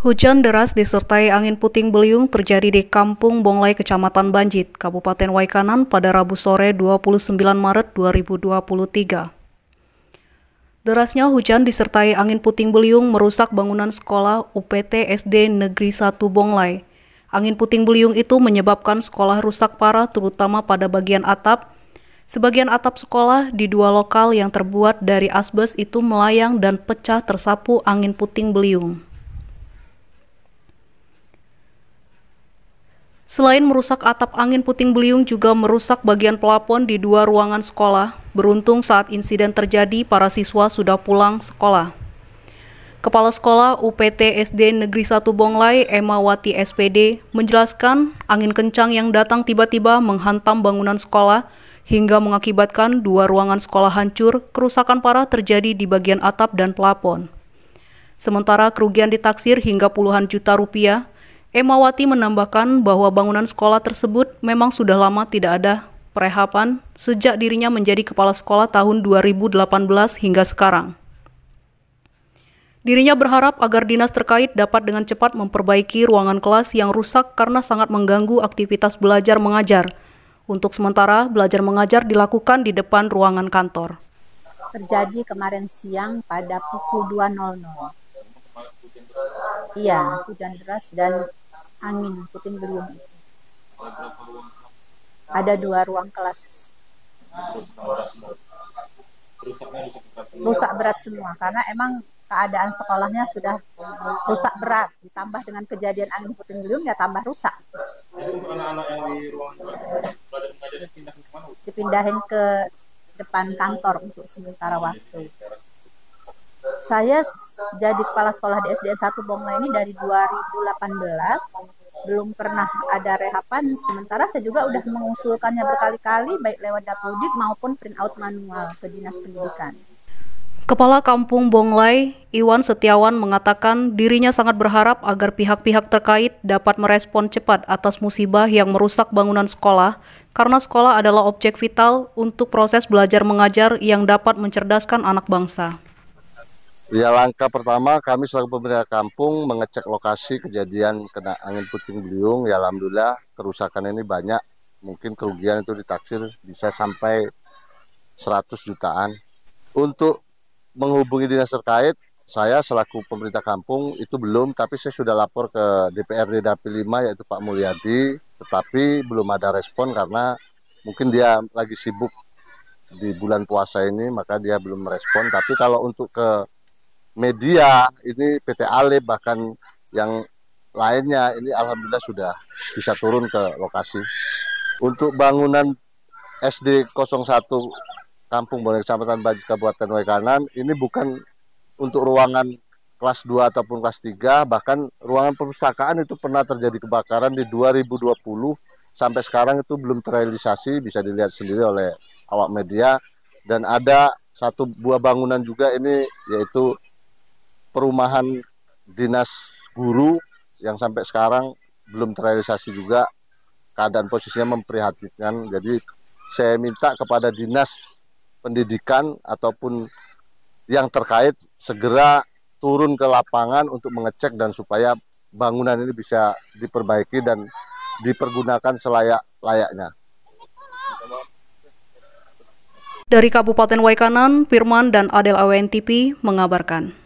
Hujan deras disertai angin puting beliung terjadi di Kampung Bonglai, Kecamatan Banjit, Kabupaten Waikanan pada Rabu sore 29 Maret 2023. Derasnya hujan disertai angin puting beliung merusak bangunan sekolah UPT SD Negeri 1 Bonglai, Angin puting beliung itu menyebabkan sekolah rusak parah terutama pada bagian atap. Sebagian atap sekolah di dua lokal yang terbuat dari asbes itu melayang dan pecah tersapu angin puting beliung. Selain merusak atap angin puting beliung juga merusak bagian pelapon di dua ruangan sekolah. Beruntung saat insiden terjadi, para siswa sudah pulang sekolah. Kepala Sekolah UPT SD Negeri 1 Bonglai, Wati SPD, menjelaskan angin kencang yang datang tiba-tiba menghantam bangunan sekolah hingga mengakibatkan dua ruangan sekolah hancur, kerusakan parah terjadi di bagian atap dan pelapon. Sementara kerugian ditaksir hingga puluhan juta rupiah, Emma Wati menambahkan bahwa bangunan sekolah tersebut memang sudah lama tidak ada perehapan sejak dirinya menjadi kepala sekolah tahun 2018 hingga sekarang. Dirinya berharap agar dinas terkait dapat dengan cepat memperbaiki ruangan kelas yang rusak karena sangat mengganggu aktivitas belajar mengajar. Untuk sementara, belajar mengajar dilakukan di depan ruangan kantor. Terjadi kemarin siang pada pukul 2.00. Iya, hujan deras dan angin puting beliung. Ada dua ruang kelas rusak berat semua karena emang keadaan sekolahnya sudah rusak berat ditambah dengan kejadian angin puting beliung ya tambah rusak dipindahin ke depan kantor untuk sementara oh, waktu saya jadi kepala sekolah di SDN 1 Bongla ini dari 2018 belum pernah ada rehapan sementara saya juga sudah mengusulkannya berkali-kali baik lewat dapodik maupun print out manual ke dinas pendidikan Kepala Kampung Bonglai, Iwan Setiawan mengatakan dirinya sangat berharap agar pihak-pihak terkait dapat merespon cepat atas musibah yang merusak bangunan sekolah karena sekolah adalah objek vital untuk proses belajar mengajar yang dapat mencerdaskan anak bangsa. Ya langkah pertama kami selaku pemerintah kampung mengecek lokasi kejadian kena angin puting beliung ya alhamdulillah kerusakan ini banyak mungkin kerugian itu ditaksir bisa sampai 100 jutaan untuk menghubungi dinas terkait saya selaku pemerintah kampung itu belum, tapi saya sudah lapor ke DPRD Dapil 5 yaitu Pak Mulyadi, tetapi belum ada respon karena mungkin dia lagi sibuk di bulan puasa ini, maka dia belum merespon. Tapi kalau untuk ke media, ini PT Ale bahkan yang lainnya, ini Alhamdulillah sudah bisa turun ke lokasi. Untuk bangunan SD 01 Kampung Bonek Kecamatan Baju Kabupaten Wekanan. ini bukan untuk ruangan kelas 2 ataupun kelas 3 bahkan ruangan perpustakaan itu pernah terjadi kebakaran di 2020 sampai sekarang itu belum terrealisasi bisa dilihat sendiri oleh awak media dan ada satu buah bangunan juga ini yaitu perumahan dinas guru yang sampai sekarang belum terrealisasi juga keadaan posisinya memprihatinkan jadi saya minta kepada dinas pendidikan ataupun yang terkait segera turun ke lapangan untuk mengecek dan supaya bangunan ini bisa diperbaiki dan dipergunakan selayak-layaknya. Dari Kabupaten Waikanan, Firman dan Adel AWN TV mengabarkan.